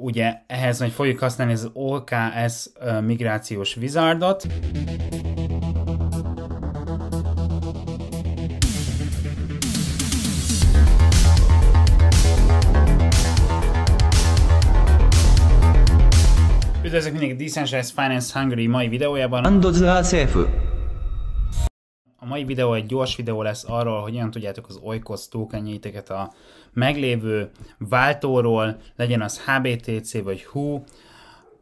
ugye ehhez majd fogjuk használni az OKS migrációs wizardot. Üdvözlök mindig Decentralized Finance Hungary mai videójában. Hát a mai videó egy gyors videó lesz arról, hogy hogyan tudjátok az Oikos tokenjeiteket a meglévő váltóról, legyen az HBTC vagy HU,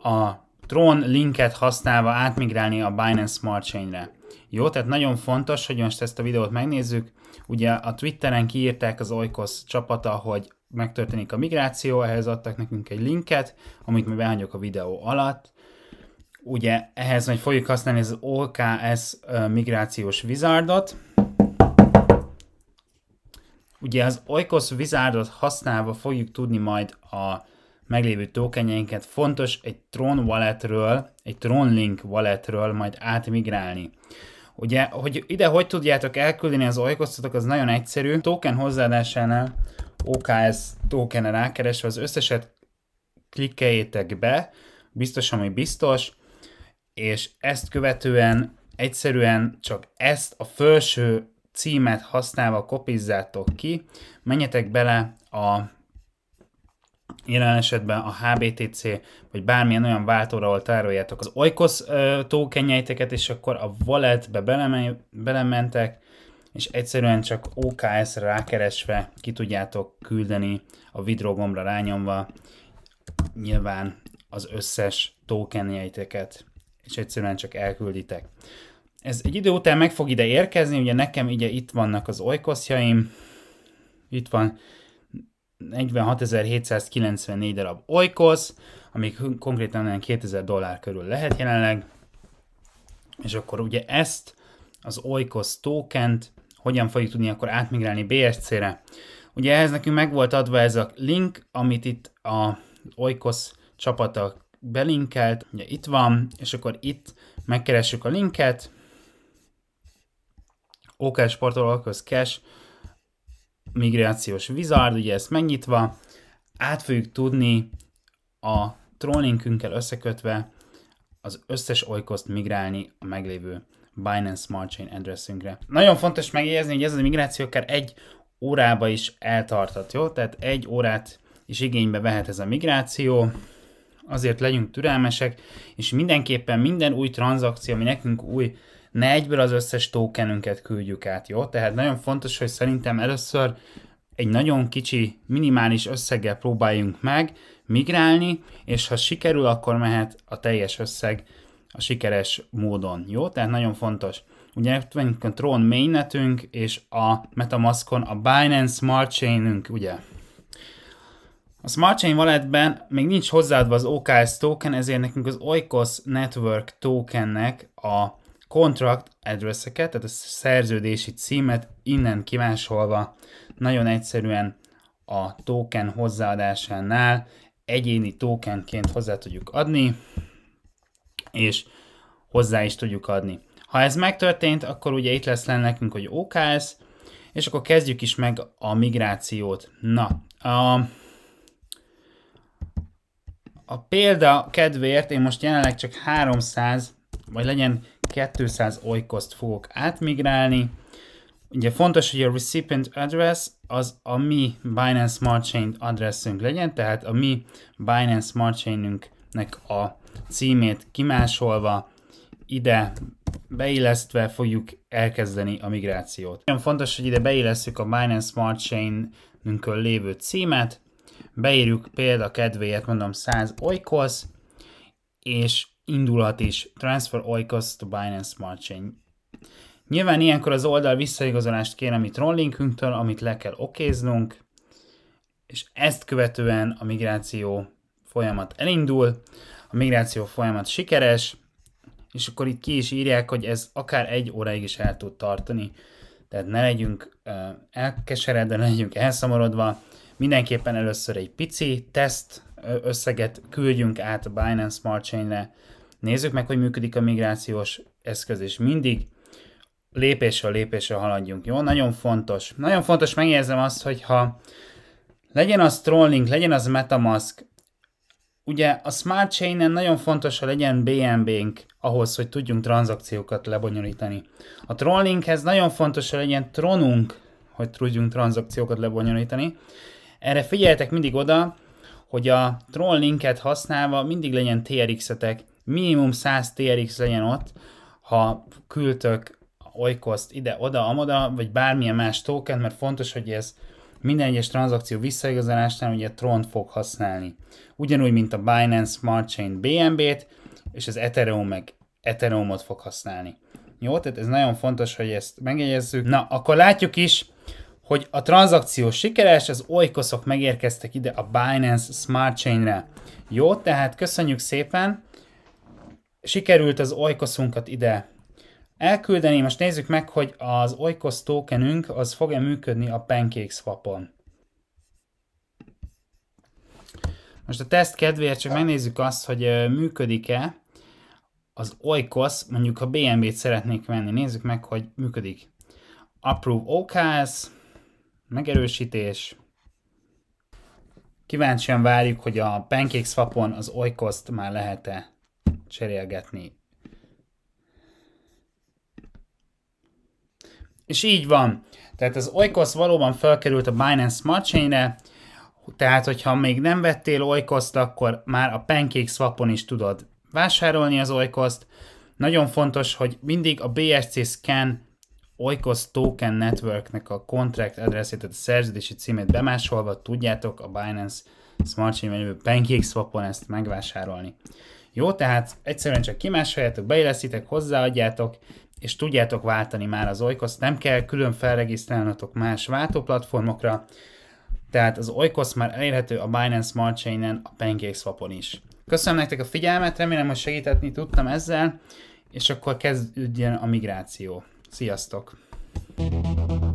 a Tron linket használva átmigrálni a Binance Smart Chain-re. Jó, tehát nagyon fontos, hogy most ezt a videót megnézzük. Ugye a Twitteren kiírták az Oikos csapata, hogy megtörténik a migráció, ehhez adtak nekünk egy linket, amit mi behagyok a videó alatt. Ugye ehhez majd fogjuk használni az OKS migrációs wizardot, Ugye az Oikos Wizardot használva fogjuk tudni majd a meglévő tokenjeinket. Fontos egy Tron walletről, egy tron link walletről majd átmigrálni. Ugye, hogy ide hogy tudjátok elküldeni az oikosztotok, az nagyon egyszerű. Token hozzáadásánál OKS tokenre rákeresve az összeset klikkeljétek be, biztos, ami biztos, és ezt követően egyszerűen csak ezt a felső címet használva kopizzátok ki, menjetek bele a jelen esetben a HBTC, vagy bármilyen olyan váltóra, ahol tároljátok az Oikos tokenjeiteket, és akkor a walletbe belementek, és egyszerűen csak OKS-re rákeresve ki tudjátok küldeni a withdraw gombra rányomva nyilván az összes tokenjeiteket, és egyszerűen csak elkülditek. Ez egy idő után meg fog ide érkezni, ugye nekem ugye itt vannak az olykoszjaim, itt van 46.794 darab olykosz, ami konkrétan 2000 dollár körül lehet jelenleg, és akkor ugye ezt az olykosz tokent hogyan fogjuk tudni akkor átmigrálni BSC-re. Ugye ehhez nekünk meg volt adva ez a link, amit itt a Oikos csapata belinkelt, ugye itt van, és akkor itt megkeressük a linket, OK sportoló alkoz cash migrációs wizard, ugye ezt megnyitva, át fogjuk tudni a trollingünkkel összekötve az összes olykoszt migrálni a meglévő Binance Smart Chain addressünkre. Nagyon fontos megjegyezni, hogy ez a migráció akár egy órába is eltartat, jó? Tehát egy órát is igénybe vehet ez a migráció, azért legyünk türelmesek, és mindenképpen minden új tranzakció, ami nekünk új, ne egyből az összes tokenünket küldjük át, jó? Tehát nagyon fontos, hogy szerintem először egy nagyon kicsi, minimális összeggel próbáljunk meg migrálni, és ha sikerül, akkor mehet a teljes összeg a sikeres módon, jó? Tehát nagyon fontos. Ugye van a Tron mainnetünk, és a Metamaskon a Binance Smart Chainünk, ugye? A Smart Chain Walletben még nincs hozzáadva az OKS token, ezért nekünk az Oikos Network tokennek a contract address tehát a szerződési címet innen kimásolva nagyon egyszerűen a token hozzáadásánál egyéni tokenként hozzá tudjuk adni, és hozzá is tudjuk adni. Ha ez megtörtént, akkor ugye itt lesz lenne nekünk, hogy OKS, és akkor kezdjük is meg a migrációt. Na, a, a példa kedvéért én most jelenleg csak 300, vagy legyen 200 oikoszt fogok átmigrálni. Ugye fontos, hogy a recipient address az a mi Binance Smart Chain adresszünk legyen, tehát a mi Binance Smart Chainünknek a címét kimásolva ide beillesztve fogjuk elkezdeni a migrációt. Nagyon fontos, hogy ide beillesztjük a Binance Smart Chainünkön lévő címet, beírjuk példa kedvéért, mondom 100 oikosz, és indulhat is. Transfer Oikos to Binance Smart Chain. Nyilván ilyenkor az oldal visszaigazolást kér a mi trollingünktől, amit le kell okéznunk, és ezt követően a migráció folyamat elindul, a migráció folyamat sikeres, és akkor itt ki is írják, hogy ez akár egy óráig is el tud tartani. Tehát ne legyünk elkeseredve, ne legyünk elszomorodva. Mindenképpen először egy pici teszt összeget küldjünk át a Binance Smart Chain-re, Nézzük meg, hogy működik a migrációs eszköz, és mindig lépésről lépésre haladjunk, jó? Nagyon fontos. Nagyon fontos megjegyzem azt, hogy ha legyen az Trolling, legyen az Metamask, ugye a Smart Chain-en nagyon fontos, hogy legyen BNB-nk ahhoz, hogy tudjunk tranzakciókat lebonyolítani. A Trollinghez nagyon fontos, hogy legyen Tronunk, hogy tudjunk tranzakciókat lebonyolítani. Erre figyeljetek mindig oda, hogy a Troll linket használva mindig legyen TRX-etek, minimum 100 TRX legyen ott, ha küldtök olykoszt ide-oda, amoda, vagy bármilyen más token, mert fontos, hogy ez minden egyes tranzakció visszaigazolásnál ugye Tron fog használni. Ugyanúgy, mint a Binance Smart Chain BNB-t, és az Ethereum meg Ethereumot fog használni. Jó, tehát ez nagyon fontos, hogy ezt megjegyezzük. Na, akkor látjuk is, hogy a tranzakció sikeres, az olykoszok megérkeztek ide a Binance Smart Chain-re. Jó, tehát köszönjük szépen, sikerült az olykoszunkat ide elküldeni. Most nézzük meg, hogy az olykosz tokenünk az fog-e működni a PancakeSwap-on. Most a teszt kedvéért csak megnézzük azt, hogy működik-e az olykosz, mondjuk a BNB-t szeretnék venni. Nézzük meg, hogy működik. Approve OKS, megerősítés, Kíváncsian várjuk, hogy a PancakeSwap-on az olykoszt már lehet-e cserélgetni. És így van. Tehát az Oikos valóban felkerült a Binance Smart Chain-re, tehát hogyha még nem vettél Oikoszt, akkor már a Pancake Swap-on is tudod vásárolni az Oikoszt. Nagyon fontos, hogy mindig a BSC Scan Oikos Token Networknek a contract adresszét, tehát a szerződési címét bemásolva tudjátok a Binance Smart Chain-ben jövő Pancake Swap-on ezt megvásárolni. Jó, tehát egyszerűen csak kimásoljátok, beilleszitek, hozzáadjátok, és tudjátok váltani már az Oikos. nem kell külön felregisztrálnatok más váltóplatformokra, tehát az Oikos már elérhető a Binance Smart Chain-en, a PancakeSwap-on is. Köszönöm nektek a figyelmet, remélem, hogy segíteni tudtam ezzel, és akkor kezdődjön a migráció. Sziasztok! thank you